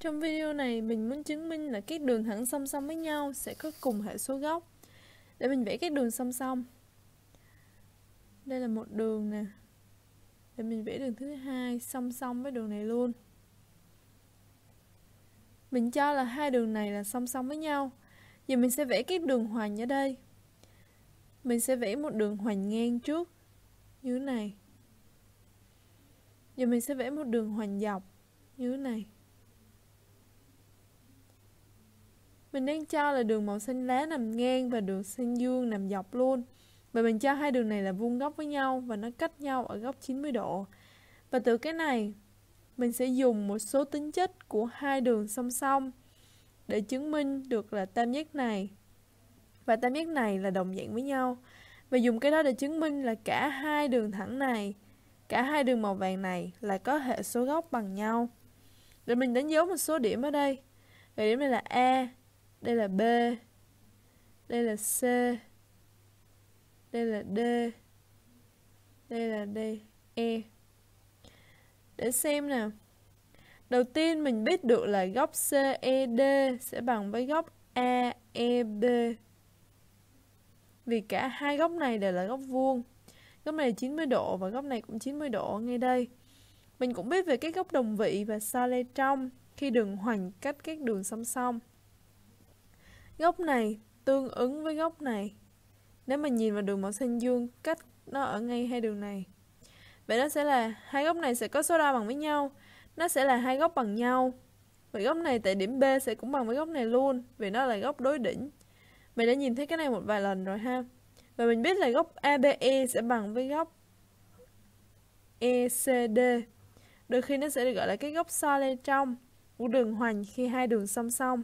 Trong video này, mình muốn chứng minh là các đường thẳng song song với nhau sẽ có cùng hệ số góc. Để mình vẽ các đường song song. Đây là một đường nè. Để mình vẽ đường thứ hai song song với đường này luôn. Mình cho là hai đường này là song song với nhau. Giờ mình sẽ vẽ các đường hoành ở đây. Mình sẽ vẽ một đường hoành ngang trước như thế này. Giờ mình sẽ vẽ một đường hoành dọc như thế này. mình đang cho là đường màu xanh lá nằm ngang và đường xanh dương nằm dọc luôn và mình cho hai đường này là vuông góc với nhau và nó cách nhau ở góc 90 độ và từ cái này mình sẽ dùng một số tính chất của hai đường song song để chứng minh được là tam giác này và tam giác này là đồng dạng với nhau và dùng cái đó để chứng minh là cả hai đường thẳng này cả hai đường màu vàng này là có hệ số góc bằng nhau để mình đánh dấu một số điểm ở đây và điểm này là A đây là B đây là C đây là D đây là D E để xem nào đầu tiên mình biết được là góc CED sẽ bằng với góc AEB vì cả hai góc này đều là góc vuông góc này 90 độ và góc này cũng 90 độ ngay đây mình cũng biết về các góc đồng vị và xa lê trong khi đường hoành cách các đường song song góc này tương ứng với góc này nếu mà nhìn vào đường màu xanh dương cách nó ở ngay hai đường này vậy nó sẽ là hai góc này sẽ có số đo bằng với nhau nó sẽ là hai góc bằng nhau vậy góc này tại điểm B sẽ cũng bằng với góc này luôn vì nó là góc đối đỉnh mình đã nhìn thấy cái này một vài lần rồi ha và mình biết là góc ABE sẽ bằng với góc ECD đôi khi nó sẽ được gọi là cái góc so lê trong của đường hoành khi hai đường song song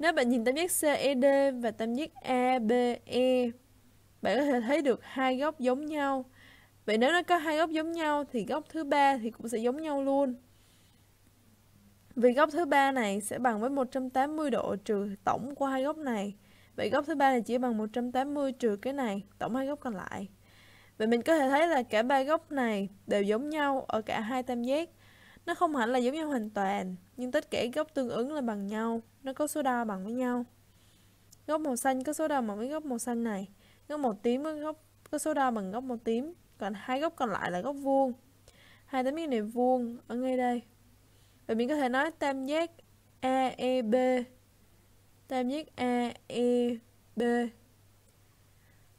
nếu bạn nhìn tam giác CED và tam giác ABE, bạn có thể thấy được hai góc giống nhau. Vậy nếu nó có hai góc giống nhau thì góc thứ ba thì cũng sẽ giống nhau luôn. Vì góc thứ ba này sẽ bằng với 180 độ trừ tổng của hai góc này. Vậy góc thứ ba này chỉ bằng 180 trừ cái này, tổng hai góc còn lại. Vậy mình có thể thấy là cả ba góc này đều giống nhau ở cả hai tam giác. Nó không hẳn là giống nhau hoàn toàn, nhưng tất cả góc tương ứng là bằng nhau, nó có số đo bằng với nhau. Góc màu xanh có số đo bằng với góc màu xanh này, góc màu tím có, góc, có số đo bằng góc màu tím, còn hai góc còn lại là góc vuông. Hai tấm nghiêng này vuông ở ngay đây. Vậy mình có thể nói tam giác AEB tam giác AEB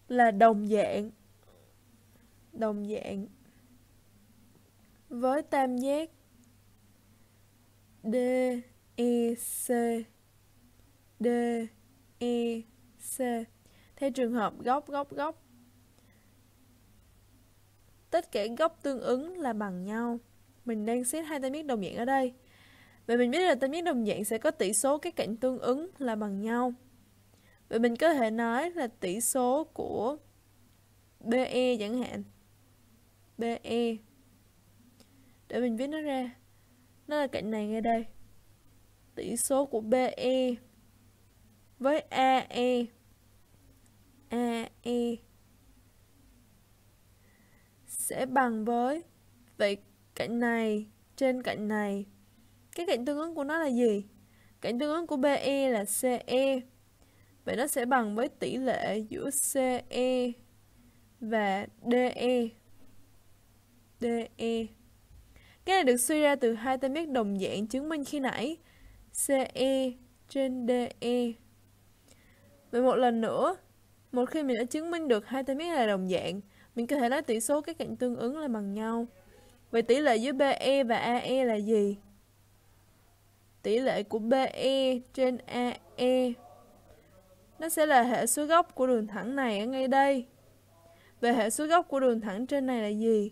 là đồng dạng đồng dạng với tam giác D E C D E C theo trường hợp góc góc góc tất cả góc tương ứng là bằng nhau mình đang xét hai tam giác đồng dạng ở đây vậy mình biết là tam giác đồng dạng sẽ có tỷ số các cạnh tương ứng là bằng nhau vậy mình có thể nói là tỷ số của BE chẳng hạn BE để mình viết nó ra nó là cạnh này ngay đây tỷ số của BE với AE AE sẽ bằng với vậy cạnh này trên cạnh này cái cạnh tương ứng của nó là gì cạnh tương ứng của BE là CE vậy nó sẽ bằng với tỷ lệ giữa CE và DE DE cái này được suy ra từ hai tên viết đồng dạng chứng minh khi nãy. CE trên DE. Vậy một lần nữa, một khi mình đã chứng minh được hai tên viết là đồng dạng, mình có thể nói tỷ số các cạnh tương ứng là bằng nhau. Vậy tỷ lệ giữa BE và AE là gì? Tỷ lệ của BE trên AE nó sẽ là hệ số góc của đường thẳng này ở ngay đây. Về hệ số góc của đường thẳng trên này là gì?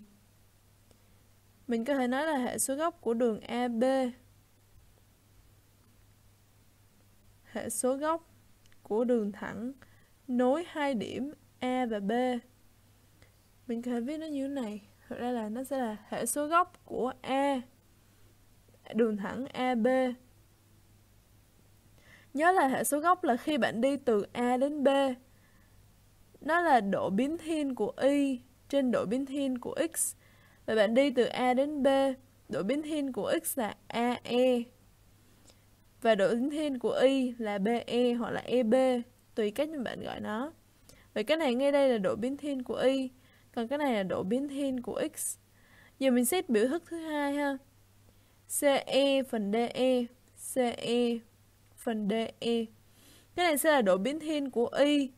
Mình có thể nói là hệ số góc của đường AB hệ số góc của đường thẳng nối hai điểm A và B. Mình có thể viết nó như thế này. Thực ra là nó sẽ là hệ số góc của A đường thẳng AB. Nhớ là hệ số góc là khi bạn đi từ A đến B. Nó là độ biến thiên của y trên độ biến thiên của x và bạn đi từ A đến B, độ biến thiên của x là AE và độ biến thiên của y là BE hoặc là EB, tùy cách mà bạn gọi nó. Vậy cái này ngay đây là độ biến thiên của y, còn cái này là độ biến thiên của x. Giờ mình xét biểu thức thứ hai ha. CE phần DE, CE phần DE. Cái này sẽ là độ biến thiên của y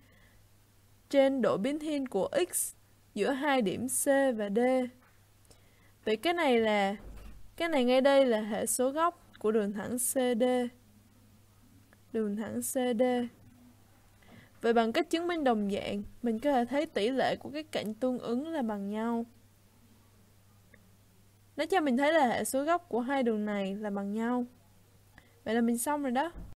trên độ biến thiên của x giữa hai điểm C và D. Vậy cái này là cái này ngay đây là hệ số góc của đường thẳng CD. Đường thẳng CD. Vậy bằng cách chứng minh đồng dạng, mình có thể thấy tỷ lệ của các cạnh tương ứng là bằng nhau. Nó cho mình thấy là hệ số góc của hai đường này là bằng nhau. Vậy là mình xong rồi đó.